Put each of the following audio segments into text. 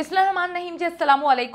नहीम जी असल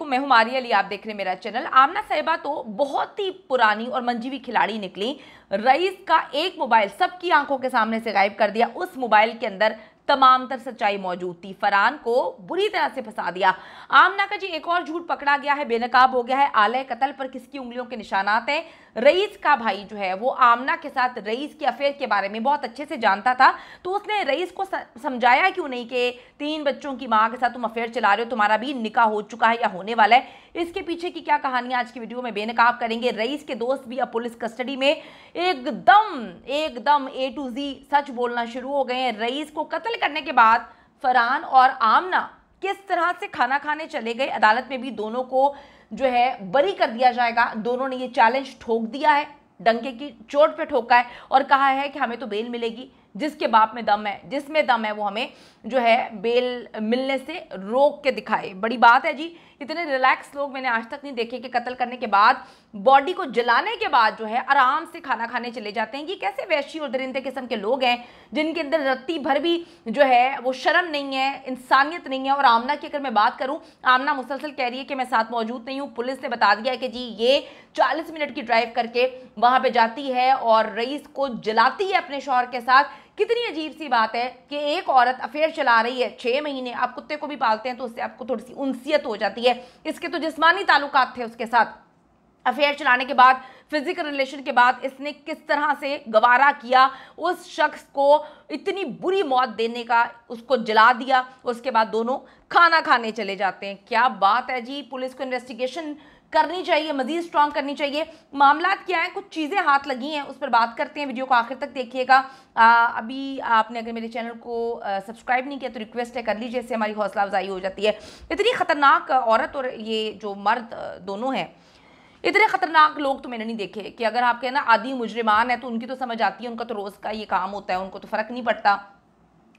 मैं हूँ मारी अली आप देख रहे हैं मेरा चैनल आमना साहिबा तो बहुत ही पुरानी और मंजीवी खिलाड़ी निकली रईस का एक मोबाइल सबकी आंखों के सामने से गायब कर दिया उस मोबाइल के अंदर तमाम तर सच्चाई मौजूद थी फरान को बुरी तरह से फंसा दिया आमना का जी एक और झूठ पकड़ा गया है बेनकाब हो गया है आलय कतल पर किसकी उंगलियों के निशानात हैं रईस का भाई जो है वो आमना के साथ रईस के अफेयर के बारे में बहुत अच्छे से जानता था तो उसने रईस को समझाया क्यों नहीं कि तीन बच्चों की माँ के साथ तुम अफेयर चला रहे हो तुम्हारा भी निका हो चुका है या होने वाला है इसके पीछे की क्या कहानी आज की वीडियो में बेनकाब करेंगे रईस के दोस्त भी अब पुलिस कस्टडी में एकदम एकदम ए टू जी सच बोलना शुरू हो गए हैं रईस को कत्ल कत्ल करने के बाद फरहान और आमना किस तरह से खाना खाने चले गए अदालत में भी दोनों को जो है बरी कर दिया जाएगा दोनों ने ये चैलेंज ठोक दिया है डंके की चोट पे ठोका है और कहा है कि हमें तो बेल मिलेगी जिसके बाप में दम है जिसमें दम है वो हमें जो है बेल मिलने से रोक के दिखाए बड़ी बात है जी इतने रिलैक्स लोग मैंने आज तक नहीं देखे कि कत्ल करने के बाद बॉडी को जलाने के बाद जो है आराम से खाना खाने चले जाते हैं ये कैसे वैशी और दरिंदे किस्म के लोग हैं जिनके अंदर रत्ती भर भी जो है वो शर्म नहीं है इंसानियत नहीं है और आमना की अगर मैं बात करूँ आमना मुसलसल कह रही है कि मैं साथ मौजूद नहीं हूँ पुलिस ने बता दिया कि जी ये चालीस मिनट की ड्राइव करके वहाँ पर जाती है और रईस को जलाती है अपने शोहर के साथ कितनी अजीब सी बात है कि एक औरत अफेयर चला रही है छः महीने आप कुत्ते को भी पालते हैं तो उससे आपको थोड़ी सी उनसीयत हो जाती है इसके तो जिसमानी ताल्लुक थे उसके साथ अफेयर चलाने के बाद फिजिकल रिलेशन के बाद इसने किस तरह से गवारा किया उस शख्स को इतनी बुरी मौत देने का उसको जला दिया उसके बाद दोनों खाना खाने चले जाते हैं क्या बात है जी पुलिस को इन्वेस्टिगेशन करनी चाहिए मजीद स्ट्रॉन्ग करनी चाहिए मामला क्या है कुछ चीज़ें हाथ लगी हैं उस पर बात करते हैं वीडियो को आखिर तक देखिएगा अभी आपने अगर मेरे चैनल को सब्सक्राइब नहीं किया तो रिक्वेस्ट है कर लीजिए इससे हमारी हौसला अफजाई हो जाती है इतनी ख़तरनाक औरत और ये जो मर्द दोनों हैं इतने ख़तरनाक लोग तो मैंने नहीं देखे कि अगर आप ना आदि मुजरमान है तो उनकी तो समझ आती है उनका तो रोज़ का ये काम होता है उनको तो फ़र्क नहीं पड़ता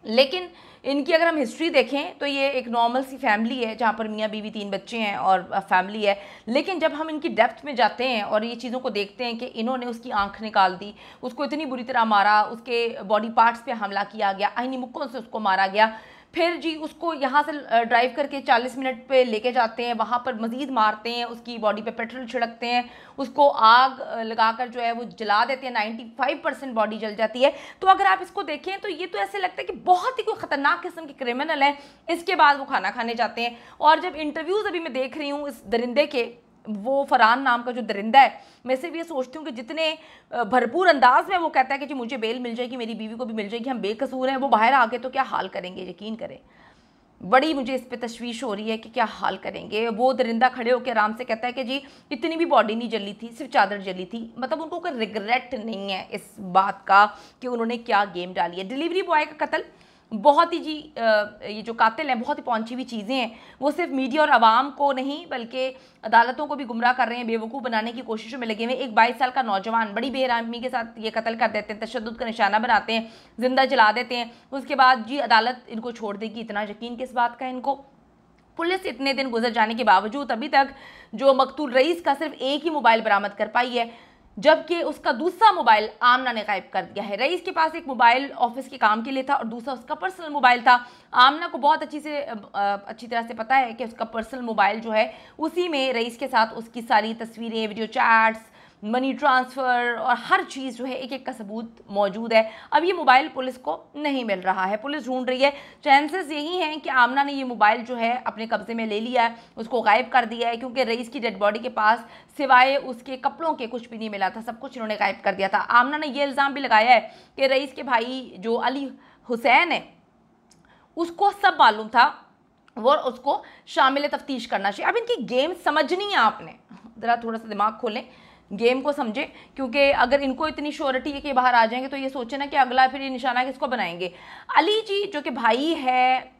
लेकिन इनकी अगर हम हिस्ट्री देखें तो ये एक नॉर्मल सी फैमिली है जहाँ पर मियाँ बीवी तीन बच्चे हैं और फैमिली है लेकिन जब हम इनकी डेप्थ में जाते हैं और ये चीज़ों को देखते हैं कि इन्होंने उसकी आंख निकाल दी उसको इतनी बुरी तरह मारा उसके बॉडी पार्ट्स पे हमला किया गया आहिनी मुक्कों से उसको मारा गया फिर जी उसको यहाँ से ड्राइव करके 40 मिनट पे लेके जाते हैं वहाँ पर मज़ीद मारते हैं उसकी बॉडी पे पेट्रोल छिड़कते हैं उसको आग लगाकर जो है वो जला देते हैं 95 परसेंट बॉडी जल जाती है तो अगर आप इसको देखें तो ये तो ऐसे लगता है कि बहुत ही कोई ख़तरनाक किस्म के क्रिमिनल हैं इसके बाद वो खाना खाने जाते हैं और जब इंटरव्यूज़ अभी मैं देख रही हूँ इस दरिंदे के वो फरहान नाम का जो दरिंदा है मैं सिर्फ ये सोचती हूँ कि जितने भरपूर अंदाज में वो कहता है कि जी मुझे बेल मिल जाएगी मेरी बीवी को भी मिल जाएगी हम बेकसूर हैं वो बाहर आ गए तो क्या हाल करेंगे यकीन करें बड़ी मुझे इस पर तशवीश हो रही है कि क्या हाल करेंगे वो दरिंदा खड़े होकर आराम से कहता है कि जी इतनी भी बॉडी नहीं जली थी सिर्फ चादर जली थी मतलब उनको कोई रिग्रेट नहीं है इस बात का कि उन्होंने क्या गेम डाली है डिलीवरी बॉय का कत्ल बहुत ही जी ये जो कातिल हैं बहुत ही पहुंची हुई चीज़ें हैं वो सिर्फ मीडिया और आवाम को नहीं बल्कि अदालतों को भी गुमराह कर रहे हैं बेवकूफ़ बनाने की कोशिशों में लगे हुए एक बाईस साल का नौजवान बड़ी बेरहमी के साथ ये कत्ल कर देते हैं तशद का निशाना बनाते हैं ज़िंदा जला देते हैं उसके बाद जी अदालत इनको छोड़ देगी इतना यकीन किस बात का है इनको पुलिस इतने दिन गुजर जाने के बावजूद अभी तक जो मकतूल रईस का सिर्फ एक ही मोबाइल बरामद कर पाई है जबकि उसका दूसरा मोबाइल आमना ने गायब कर दिया है रईस के पास एक मोबाइल ऑफिस के काम के लिए था और दूसरा उसका पर्सनल मोबाइल था आमना को बहुत अच्छी से अच्छी तरह से पता है कि उसका पर्सनल मोबाइल जो है उसी में रईस के साथ उसकी सारी तस्वीरें वीडियो चैट्स मनी ट्रांसफ़र और हर चीज़ जो है एक एक का सबूत मौजूद है अब ये मोबाइल पुलिस को नहीं मिल रहा है पुलिस ढूंढ रही है चांसेस यही हैं कि आमना ने ये मोबाइल जो है अपने कब्ज़े में ले लिया है उसको गायब कर दिया है क्योंकि रईस की डेड बॉडी के पास सिवाय उसके कपड़ों के कुछ भी नहीं मिला था सब कुछ इन्होंने गायब कर दिया था आमना ने यह इल्ज़ाम भी लगाया है कि रईस के भाई जो अली हुसैन है उसको सब मालूम था वो उसको शामिल तफ्तीश करना चाहिए अब इनकी गेम समझनी है आपने ज़रा थोड़ा सा दिमाग खोलें गेम को समझें क्योंकि अगर इनको इतनी श्योरिटी है कि बाहर आ जाएंगे तो ये सोचे ना कि अगला फिर ये निशाना किसको बनाएंगे अली जी जो कि भाई है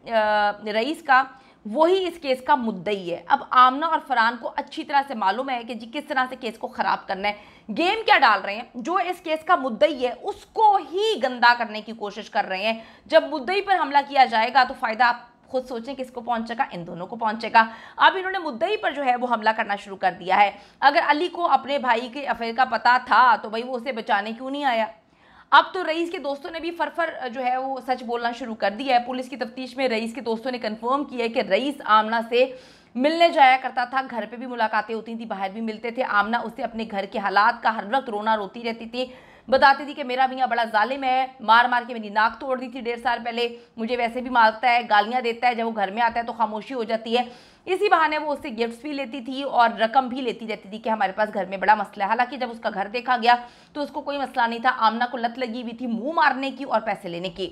रईस का वही इस केस का मुद्दई है अब आमना और फरहान को अच्छी तरह से मालूम है कि जी किस तरह से केस को ख़राब करना है गेम क्या डाल रहे हैं जो इस केस का मुद्दई है उसको ही गंदा करने की कोशिश कर रहे हैं जब मुद्दई पर हमला किया जाएगा तो फ़ायदा खुद सोचें किसको पहुंचेगा इन दोनों को पहुंचेगा अब इन्होंने मुद्दई पर जो है वो हमला करना शुरू कर दिया है अगर अली को अपने भाई के अफेयर का पता था तो भाई वो उसे बचाने क्यों नहीं आया अब तो रईस के दोस्तों ने भी फरफर जो है वो सच बोलना शुरू कर दिया है पुलिस की तफ्तीश में रईस के दोस्तों ने कन्फर्म किया है कि रईस आमना से मिलने जाया करता था घर पे भी मुलाकातें होती थी बाहर भी मिलते थे आमना उसे अपने घर के हालात का हर वक्त रोना रोती रहती थी बताती थी कि मेरा मियाँ बड़ा ालिम है मार मार के मेरी नाक तोड़ दी थी डेढ़ साल पहले मुझे वैसे भी मारता है गालियाँ देता है जब वो घर में आता है तो खामोशी हो जाती है इसी बहाने वो उससे गिफ्ट्स भी लेती थी और रकम भी लेती रहती थी कि हमारे पास घर में बड़ा मसला है हालांकि जब उसका घर देखा गया तो उसको कोई मसला नहीं था आमना को लत लगी हुई थी मुंह मारने की और पैसे लेने की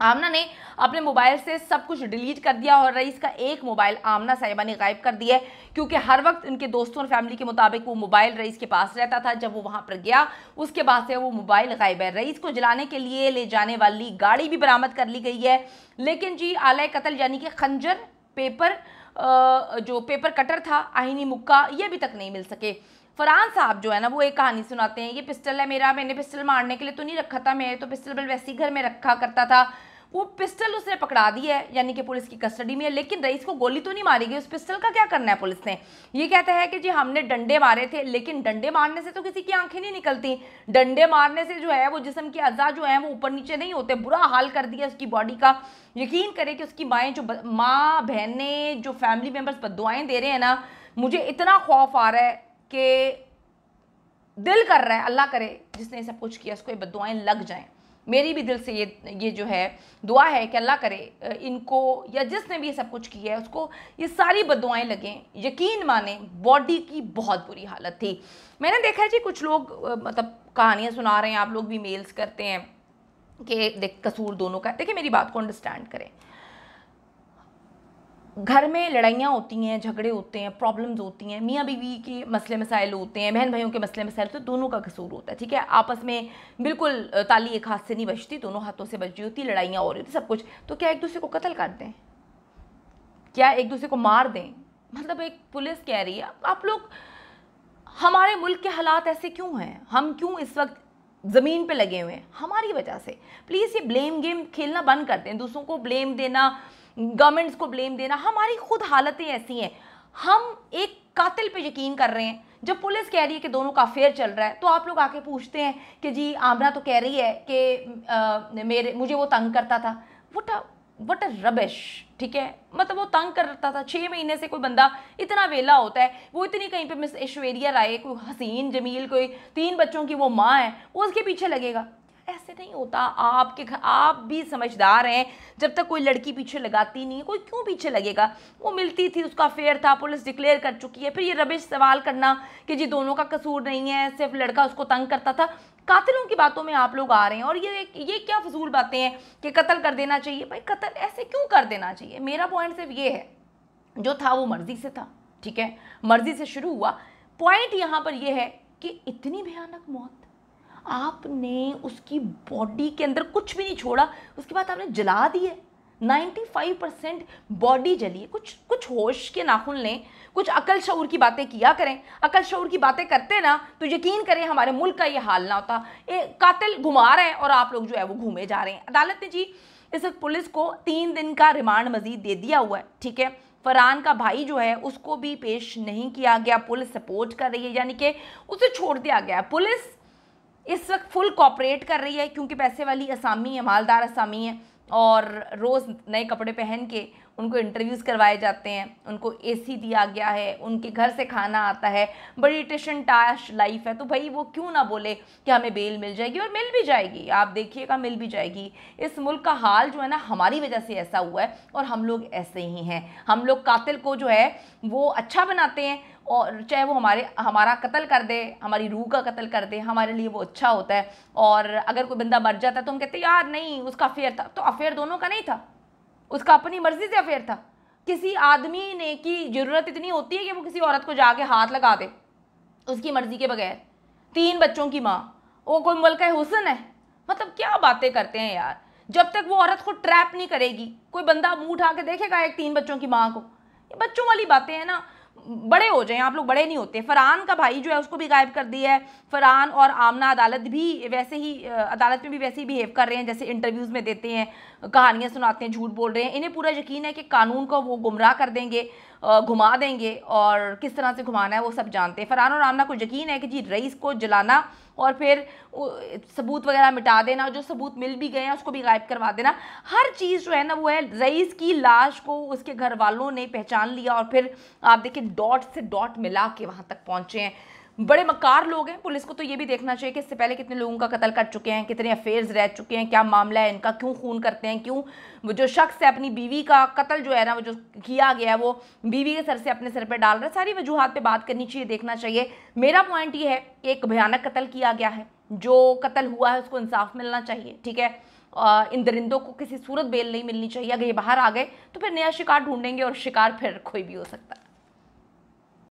आमना ने अपने मोबाइल से सब कुछ डिलीट कर दिया और रईस का एक मोबाइल आमना साहिबा ने गायब कर दिया है क्योंकि हर वक्त उनके दोस्तों और फैमिली के मुताबिक वो मोबाइल रईस के पास रहता था जब वो वहाँ पर गया उसके बाद से वो मोबाइल गायब है रईस को जलाने के लिए ले जाने वाली गाड़ी भी बरामद कर ली गई है लेकिन जी आलय कतल यानी कि खंजर पेपर जो पेपर कटर था आहिनी मुक्का ये अभी तक नहीं मिल सके फरहान साहब जो है ना वो एक कहानी सुनाते हैं ये पिस्टल है मेरा मैंने पिस्टल मारने के लिए तो नहीं रखा था मैं तो पिस्टल बल वैसे ही घर में रखा करता था वो पिस्टल उसने पकड़ा दी है यानी कि पुलिस की कस्टडी में है लेकिन रईस को गोली तो नहीं मारी गई उस पिस्टल का क्या करना है पुलिस ने ये कहता है कि जी हमने डंडे मारे थे लेकिन डंडे मारने से तो किसी की आंखें नहीं निकलती डंडे मारने से जो है वो जिसम के अज़ा जो है वो ऊपर नीचे नहीं होते बुरा हाल कर दिया उसकी बॉडी का यकीन करें कि उसकी माएँ जो माँ बहनें जो फैमिली मेम्बर्स बदुआएँ दे रहे हैं ना मुझे इतना खौफ आ रहा है कि दिल कर रहा है अल्लाह करे जिसने सब कुछ किया उसको ये बदुआएँ लग जाएँ मेरी भी दिल से ये ये जो है दुआ है कि अल्लाह करे इनको या जिसने भी ये सब कुछ किया है उसको ये सारी बदुआएँ लगें यकीन माने बॉडी की बहुत बुरी हालत थी मैंने देखा है जी कुछ लोग मतलब कहानियाँ सुना रहे हैं आप लोग भी मेल्स करते हैं कि देख कसूर दोनों का देखिए मेरी बात को अंडरस्टैंड करें घर में लड़ाइयाँ होती हैं झगड़े होते हैं प्रॉब्लम्स होती हैं मियाँ बीवी के मसले मसाइल होते हैं बहन भाइयों के मसले मसाइल होते तो हैं दोनों का कसूर होता है ठीक है आपस में बिल्कुल ताली एक हाथ से नहीं बचती दोनों हाथों से बच रही होती लड़ाइयाँ हो रही होती सब कुछ तो क्या एक दूसरे को कत्ल कर दें क्या एक दूसरे को मार दें मतलब एक पुलिस कह रही है आप लोग हमारे मुल्क के हालात ऐसे क्यों हैं हम क्यों इस वक्त ज़मीन पे लगे हुए हैं हमारी वजह से प्लीज़ ये ब्लेम गेम खेलना बंद कर दें दूसरों को ब्लेम देना गवर्नमेंट्स को ब्लेम देना हमारी खुद हालतें ऐसी हैं हम एक कातिल पे यकीन कर रहे हैं जब पुलिस कह रही है कि दोनों का अफेयर चल रहा है तो आप लोग आके पूछते हैं कि जी आमरा तो कह रही है कि मेरे मुझे वो तंग करता था वट वट अ रबिश ठीक है मतलब वो तंग करता था छः महीने से कोई बंदा इतना वेला होता है वो इतनी कहीं पे मिस ऐश्वर्या राय कोई हसीन जमील कोई तीन बच्चों की वो माँ है वो उसके पीछे लगेगा ऐसे नहीं होता आपके घर आप भी समझदार हैं जब तक कोई लड़की पीछे लगाती नहीं है कोई क्यों पीछे लगेगा वो मिलती थी उसका अफेयर था पुलिस डिक्लेयर कर चुकी है फिर ये रबिश सवाल करना कि जी दोनों का कसूर नहीं है सिर्फ लड़का उसको तंग करता था कातिलों की बातों में आप लोग आ रहे हैं और ये ये क्या फजूल बातें हैं कि कत्ल कर देना चाहिए भाई कत्ल ऐसे क्यों कर देना चाहिए मेरा पॉइंट सिर्फ ये है जो था वो मर्जी से था ठीक है मर्जी से शुरू हुआ पॉइंट यहाँ पर यह है कि इतनी भयानक मौत आपने उसकी बॉडी के अंदर कुछ भी नहीं छोड़ा उसके बाद आपने जला दी है 95 परसेंट बॉडी जली है कुछ कुछ होश के नाखून लें कुछ अकल शूर की बातें किया करें अकल शूर की बातें करते ना तो यकीन करें हमारे मुल्क का ये हाल ना होता ए, कातिल घुमा रहे हैं और आप लोग जो है वो घूमे जा रहे हैं अदालत ने जी इस वक्त पुलिस को तीन दिन का रिमांड मजीद दे दिया हुआ है ठीक है फरहान का भाई जो है उसको भी पेश नहीं किया गया पुलिस सपोर्ट कर रही है यानी कि उसे छोड़ दिया गया पुलिस इस वक्त फुल कॉपरेट कर रही है क्योंकि पैसे वाली असामी है मालदार असामी है और रोज़ नए कपड़े पहन के उनको इंटरव्यूज़ करवाए जाते हैं उनको ए दिया गया है उनके घर से खाना आता है बड़ी टिशन टाश लाइफ है तो भाई वो क्यों ना बोले कि हमें बेल मिल जाएगी और मिल भी जाएगी आप देखिएगा मिल भी जाएगी इस मुल्क का हाल जो है ना हमारी वजह से ऐसा हुआ है और हम लोग ऐसे ही हैं हम लोग कातिल को जो है वो अच्छा बनाते हैं और चाहे वो हमारे हमारा कत्ल कर दे हमारी रूह का कत्ल कर दे हमारे लिए वो अच्छा होता है और अगर कोई बंदा मर जाता है तो हम कहते हैं यार नहीं उसका अफेयर था तो अफेयर दोनों का नहीं था उसका अपनी मर्जी से अफेयर था किसी आदमी ने की ज़रूरत इतनी होती है कि वो किसी औरत को जाके हाथ लगा दे उसकी मर्ज़ी के बगैर तीन बच्चों की माँ वो कोई मुल्क हुसन है मतलब क्या बातें करते हैं यार जब तक वो औरत को ट्रैप नहीं करेगी कोई बंदा मुंह उठा के देखेगा एक तीन बच्चों की माँ को ये बच्चों वाली बातें हैं ना बड़े हो जाएं आप लोग बड़े नहीं होते फरहान का भाई जो है उसको भी गायब कर दिया है फरहान और आमना अदालत भी वैसे ही अदालत में भी वैसे ही बिहेव कर रहे हैं जैसे इंटरव्यूज़ में देते हैं कहानियां सुनाते हैं झूठ बोल रहे हैं इन्हें पूरा यकीन है कि कानून को वो गुमराह कर देंगे घुमा देंगे और किस तरह से घुमाना है वो सब जानते हैं फरहान और आमना को यकीन है कि जी रईस को जलाना और फिर सबूत वगैरह मिटा देना जो सबूत मिल भी गए हैं उसको भी गायब करवा देना हर चीज़ जो है ना वो है रईस की लाश को उसके घर वालों ने पहचान लिया और फिर आप देखिए डॉट से डॉट मिला के वहाँ तक पहुँचे हैं बड़े मकार लोग हैं पुलिस को तो ये भी देखना चाहिए कि इससे पहले कितने लोगों का कत्ल कर चुके हैं कितने अफेयर्स रह चुके हैं क्या मामला है इनका क्यों खून करते हैं क्यों वो जो शख्स है अपनी बीवी का कत्ल जो है ना वो जो किया गया है वो बीवी के सर से अपने सर पर डाल रहा है सारी वजूहत पर बात करनी चाहिए देखना चाहिए मेरा पॉइंट ये है कि एक भयानक कत्ल किया गया है जो कत्ल हुआ है उसको इंसाफ मिलना चाहिए ठीक है इन दरिंदों को किसी सूरत बेल नहीं मिलनी चाहिए अगर ये बाहर आ गए तो फिर नया शिकार ढूंढेंगे और शिकार फिर कोई भी हो सकता है